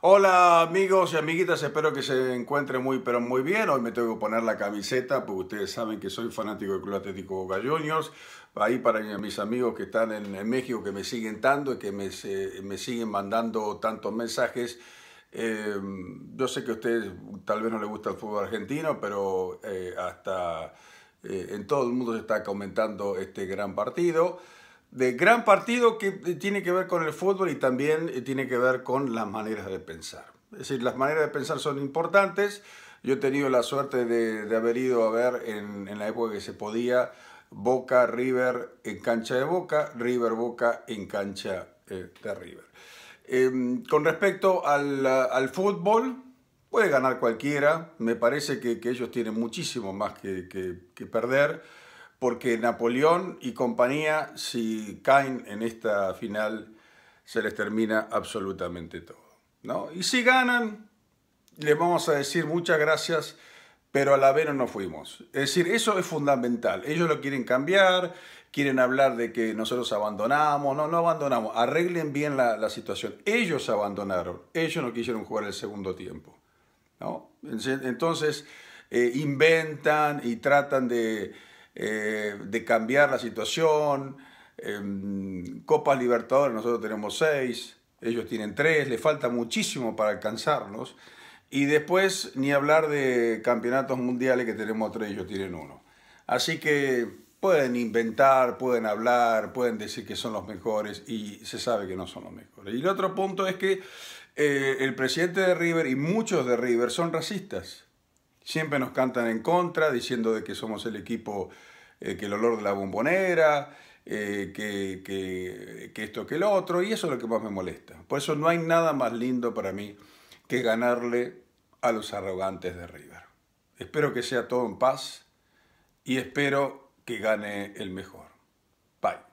Hola amigos y amiguitas, espero que se encuentren muy pero muy bien. Hoy me tengo que poner la camiseta, porque ustedes saben que soy fanático del Club Atlético Boca Juniors. Ahí para mis amigos que están en, México, que me siguen tanto y que me, siguen mandando tantos mensajes. Eh, yo sé que a ustedes tal vez no les gusta el fútbol argentino, pero eh, hasta eh, en todo el mundo se está comentando este gran partido de gran partido que eh, tiene que ver con el fútbol y también eh, tiene que ver con las maneras de pensar. Es decir, las maneras de pensar son importantes. Yo he tenido la suerte de, haber ido a ver en, la época que se podía Boca River en cancha de Boca, River Boca en cancha eh, de River. Em, con respecto al, fútbol, puede ganar cualquiera. Me parece que, ellos tienen muchísimo más que, que perder porque Napoleón y compañía, si caen en esta final, se les termina absolutamente todo. ¿no? Y si ganan, les vamos a decir muchas gracias, pero a la vez no fuimos. Es decir, eso es fundamental. Ellos lo quieren cambiar, quieren hablar de que nosotros abandonamos. No, no abandonamos. Arreglen bien la, situación. Ellos abandonaron. Ellos no quisieron jugar el segundo tiempo. ¿no? Entonces, eh, inventan y tratan de eh, de cambiar la situación. Em, Copas Libertadores, nosotros tenemos seis, ellos tienen tres, le falta muchísimo para alcanzarlos, Y después, ni hablar de campeonatos mundiales que tenemos tres, ellos tienen uno. Así que pueden inventar, pueden hablar, pueden decir que son los mejores y se sabe que no son los mejores. Y el otro punto es que eh, el presidente de River y muchos de River son racistas. Siempre nos cantan en contra, diciendo de que somos el equipo, eh, que el olor de la bombonera, eh, que, que, esto, que el otro, y eso es lo que más me molesta. Por eso no hay nada más lindo para mí que ganarle a los arrogantes de River. Espero que sea todo en paz y espero que gane el mejor. Bye.